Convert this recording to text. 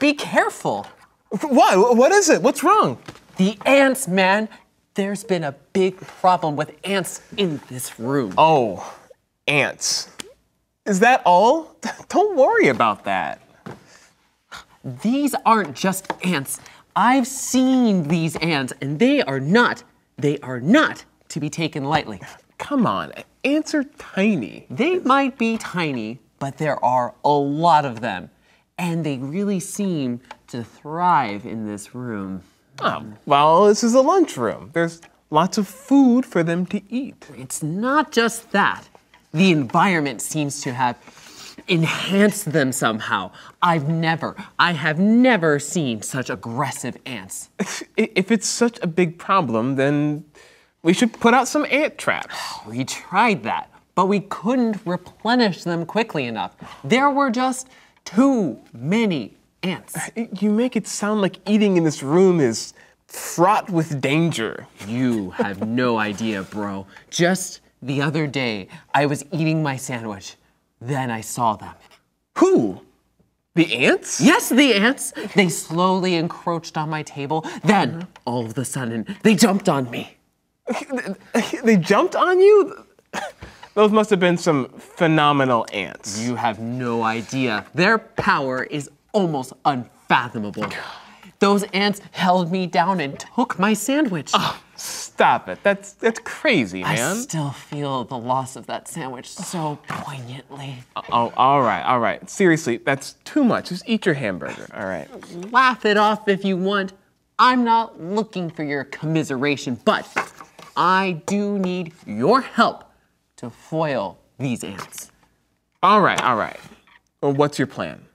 Be careful. Why? What is it? What's wrong? The ants, man. There's been a big problem with ants in this room. Oh, ants. Is that all? Don't worry about that. These aren't just ants. I've seen these ants, and they are not, they are not to be taken lightly. Come on, ants are tiny. They might be tiny, but there are a lot of them and they really seem to thrive in this room. Oh, well, this is a lunchroom. There's lots of food for them to eat. It's not just that. The environment seems to have enhanced them somehow. I've never, I have never seen such aggressive ants. if it's such a big problem, then we should put out some ant traps. We tried that, but we couldn't replenish them quickly enough. There were just too many ants. Uh, you make it sound like eating in this room is fraught with danger. You have no idea, bro. Just the other day, I was eating my sandwich. Then I saw them. Who? The ants? Yes, the ants. They slowly encroached on my table. Then, uh-huh. all of a sudden, they jumped on me. They jumped on you? Those must have been some phenomenal ants. You have no idea. Their power is almost unfathomable. Those ants held me down and took my sandwich. Oh, stop it. That's that's crazy, man. I still feel the loss of that sandwich so poignantly. Oh, oh, all right, all right. Seriously, that's too much. Just eat your hamburger, all right. Laugh it off if you want. I'm not looking for your commiseration, but I do need your help to foil these ants. All right, all right. Well, what's your plan?